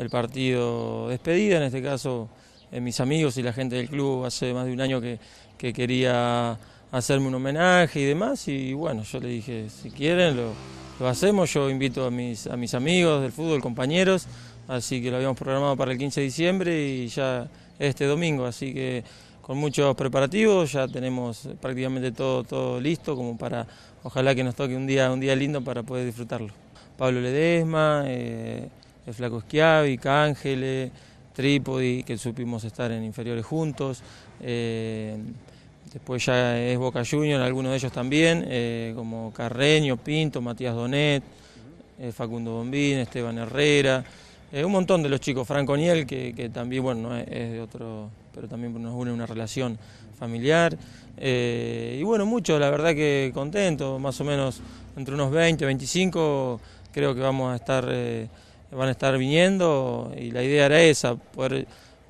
el partido despedida, en este caso en eh, mis amigos y la gente del club hace más de un año que, quería hacerme un homenaje y demás, y bueno, yo le dije, si quieren lo, hacemos, yo invito a mis, a mis amigos del fútbol, compañeros, así que lo habíamos programado para el 15 de diciembre y ya este domingo, así que con muchos preparativos, ya tenemos prácticamente todo, todo listo como para, ojalá que nos toque un día, un día lindo para poder disfrutarlo. Pablo Ledesma, eh, Flaco Schiavi, Cángele, Trípodi, que supimos estar en inferiores juntos. Eh, después ya es Boca Junior, algunos de ellos también, eh, como Carreño, Pinto, Matías Donet, eh, Facundo Bombín, Esteban Herrera, un montón de los chicos, Franco Niel, que, también, bueno, es, de otro, pero también nos une una relación familiar. y bueno, mucho, la verdad que contento, más o menos entre unos 20, 25, creo que vamos a estar van a estar viniendo y la idea era esa, poder,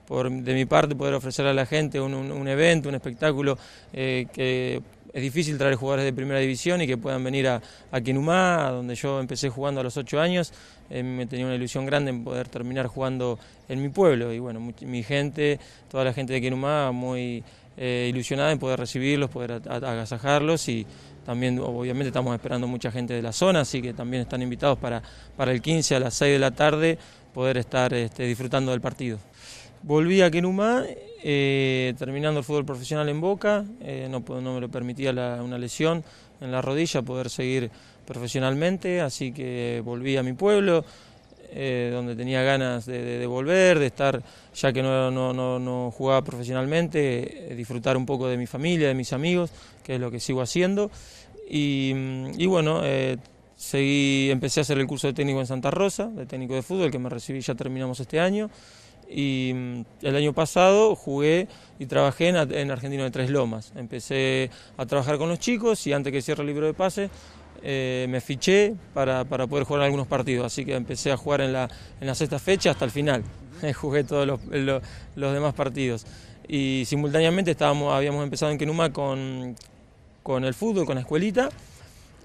por, de mi parte poder ofrecer a la gente un, evento, un espectáculo eh, que es difícil traer jugadores de primera división y que puedan venir a, a Quinumá, donde yo empecé jugando a los ocho años. Eh, me tenía una ilusión grande en poder terminar jugando en mi pueblo. Y bueno, mi, mi gente, toda la gente de Quinumá, muy eh, ilusionada en poder recibirlos, poder agasajarlos y también obviamente estamos esperando mucha gente de la zona, así que también están invitados para, el 15 a las 6 de la tarde poder estar este, disfrutando del partido. Volví a Quenumá, eh, terminando el fútbol profesional en Boca, eh, no, no, me lo permitía una lesión en la rodilla, poder seguir profesionalmente, así que volví a mi pueblo, eh, donde tenía ganas de, volver, de estar, ya que no, no, no, no jugaba profesionalmente, eh, disfrutar un poco de mi familia, de mis amigos, que es lo que sigo haciendo. Y, mm, y bueno, eh, seguí, empecé a hacer el curso de técnico en Santa Rosa, de técnico de fútbol, que me recibí, ya terminamos este año. Y mm, el año pasado jugué y trabajé en, en Argentino de Tres Lomas. Empecé a trabajar con los chicos y antes que cierre el libro de pases eh, me fiché para, poder jugar algunos partidos, así que empecé a jugar en la, sexta fecha hasta el final, jugué todos los, demás partidos. Y simultáneamente habíamos empezado en Kenuma con, con el fútbol, con la escuelita,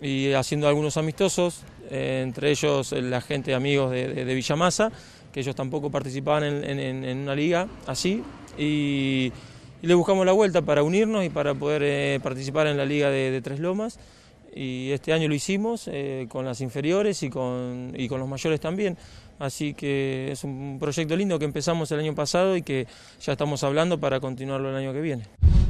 y haciendo algunos amistosos, eh, entre ellos eh, la gente, amigos de, de, de Villamasa, que ellos tampoco participaban en, una liga así, y, le buscamos la vuelta para unirnos y para poder participar en la liga de Tres Lomas y este año lo hicimos eh, con las inferiores y con, y con los mayores también. Así que es un proyecto lindo que empezamos el año pasado y que ya estamos hablando para continuarlo el año que viene.